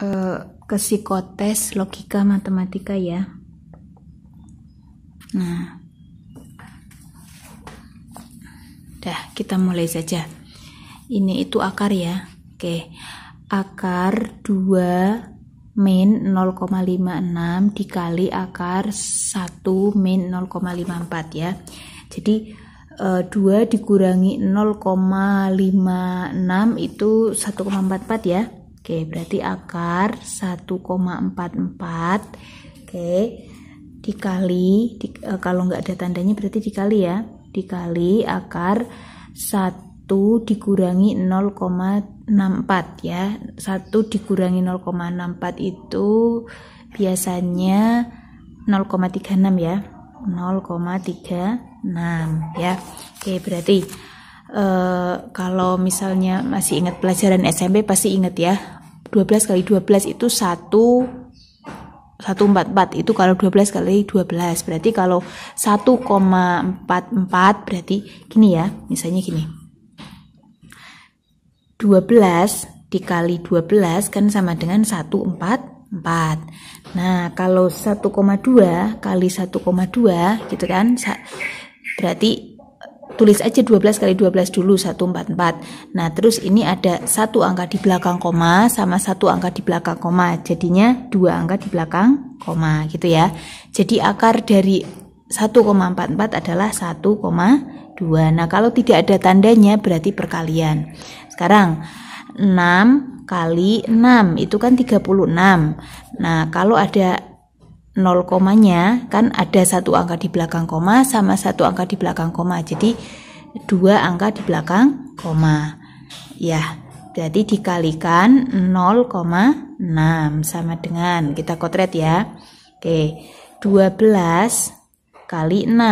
uh, ke psikotes logika matematika ya. Nah, dah kita mulai saja. Ini itu akar ya. Oke. Akar 2 min 0,56 dikali akar 1 min 0,54 ya. Jadi e, eh, 2 dikurangi 0,56 itu 1,44 ya. Oke, berarti akar 1,44. Oke. Dikali di, e, kalau nggak ada tandanya berarti dikali ya. Dikali akar 1 dikurangi 0,64 ya. 1 dikurangi 0,64 itu biasanya 0,36 ya. 0,36 ya. Oke, berarti Uh, kalau misalnya masih ingat pelajaran SMP pasti ingat ya 12 kali 12 itu 1 144 itu kalau 12 kali 12 berarti kalau 1,44 berarti gini ya misalnya gini 12 dikali 12 kan sama dengan 144 nah kalau 1,2 kali 1,2 gitu kan berarti tulis aja 12 kali 12 dulu 144 nah terus ini ada satu angka di belakang koma sama satu angka di belakang koma jadinya dua angka di belakang koma gitu ya jadi akar dari 1,44 adalah 1,2 nah kalau tidak ada tandanya berarti perkalian sekarang 6 kali 6 itu kan 36 nah kalau ada nol komanya kan ada satu angka di belakang koma sama satu angka di belakang koma jadi dua angka di belakang koma ya jadi dikalikan 0,6 sama dengan kita kotret ya oke 12 kali 6 2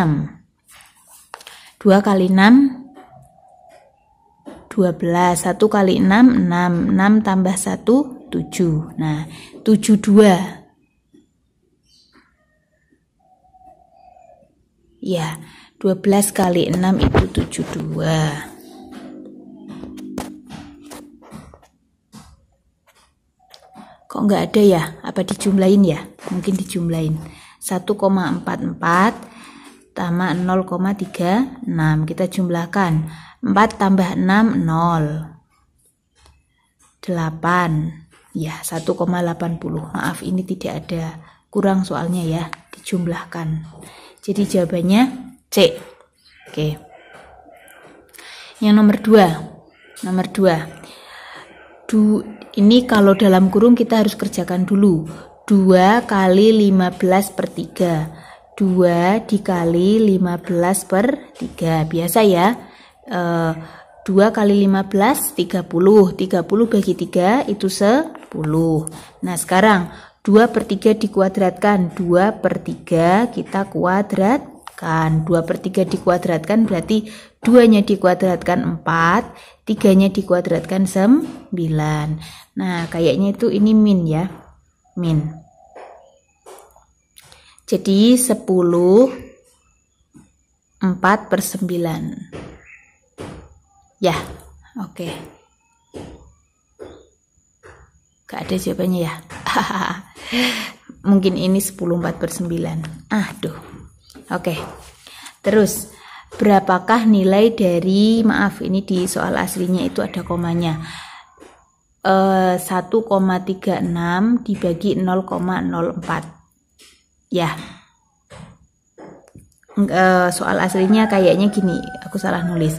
kali 6 12 1 kali 6 6 6 tambah 1 7 nah 72 Ya, 12 kali 6 itu 72. Kok nggak ada ya? Apa dijumlahin ya? Mungkin dijumlahin. 1,44 tambah 0,36 kita jumlahkan 4 tambah 6 0 8 ya 1,80 maaf ini tidak ada kurang soalnya ya dijumlahkan jadi jawabannya C. Oke. Yang nomor 2. nomor 2. du, ini kalau dalam kurung kita harus kerjakan dulu. 2 kali 15 per 3. 2 dikali 15 per 3. Biasa ya. E, eh, 2 kali 15, 30. 30 bagi 3 itu 10. Nah sekarang 2 per 3 dikuadratkan 2 per 3 kita kuadratkan 2 per 3 dikuadratkan berarti 2 nya dikuadratkan 4 3 nya dikuadratkan 9 nah kayaknya itu ini min ya min jadi 10 4 per 9 ya oke okay. gak ada jawabannya ya hahaha mungkin ini 104 per 9 aduh oke terus berapakah nilai dari maaf ini di soal aslinya itu ada komanya e, eh, 1,36 dibagi 0,04 ya eh, soal aslinya kayaknya gini aku salah nulis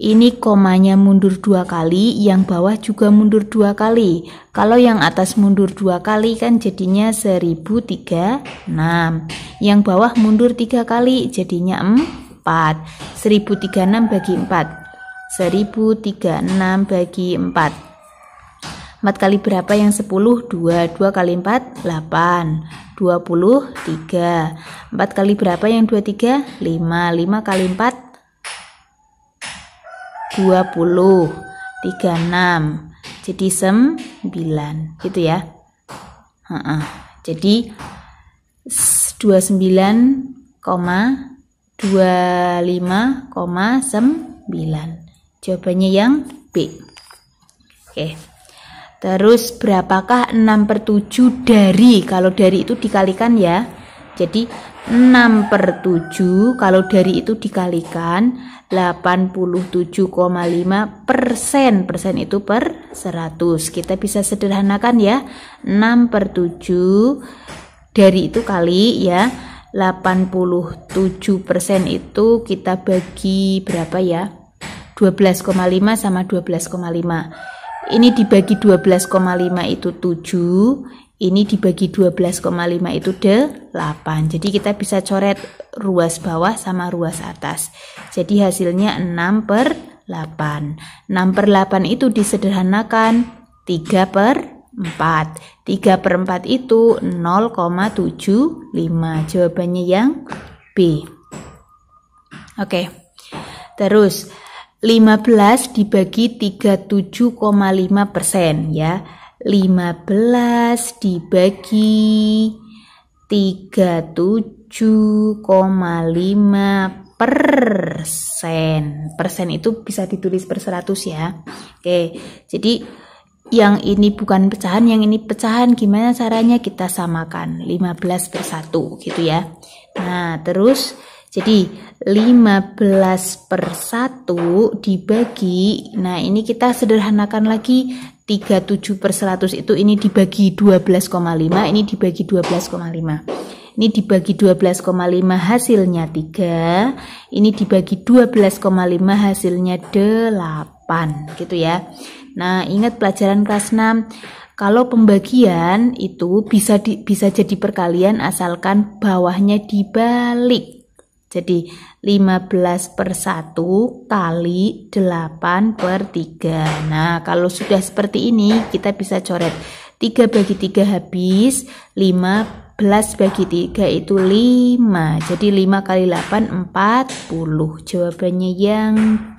Ini komanya mundur dua kali, yang bawah juga mundur dua kali. Kalau yang atas mundur dua kali kan jadinya 1036. Yang bawah mundur tiga kali jadinya 4. 1036 bagi 4. 1036 bagi 4. 4 kali berapa yang 10? 2. 2 kali 4? 8. 20? 3. 4 kali berapa yang 23? 5. 5 kali 4? 20, 36. Jadi 9 gitu ya. Uh -uh. Jadi 29,25,9. Jawabannya yang B. Oke. Terus berapakah 6 per 7 dari? Kalau dari itu dikalikan ya. Jadi 6 per 7 kalau dari itu dikalikan 87,5 persen persen itu per 100 kita bisa sederhanakan ya 6 per 7 dari itu kali ya 87 persen itu kita bagi berapa ya 12,5 sama 12,5 ini dibagi 12,5 itu 7 ini dibagi 12,5 itu 8. Jadi kita bisa coret ruas bawah sama ruas atas. Jadi hasilnya 6 per 8. 6 per 8 itu disederhanakan 3 per 4. 3 per 4 itu 0,75. Jawabannya yang B. Oke. Terus 15 dibagi 37,5 persen ya. 15 dibagi 37,5 persen. Persen itu bisa ditulis per 100 ya. Oke, jadi yang ini bukan pecahan, yang ini pecahan. Gimana caranya kita samakan? 15 per 1 gitu ya. Nah, terus jadi 15 per 1 dibagi. Nah, ini kita sederhanakan lagi 37 per 100 itu ini dibagi 12,5 ini dibagi 12,5 ini dibagi 12,5 hasilnya 3 ini dibagi 12,5 hasilnya 8 gitu ya nah ingat pelajaran kelas 6 kalau pembagian itu bisa di, bisa jadi perkalian asalkan bawahnya dibalik jadi 15 per 1 kali 8 per 3. Nah kalau sudah seperti ini kita bisa coret 3 bagi 3 habis, 15 bagi 3 itu 5. Jadi 5 kali 8 40. Jawabannya yang B.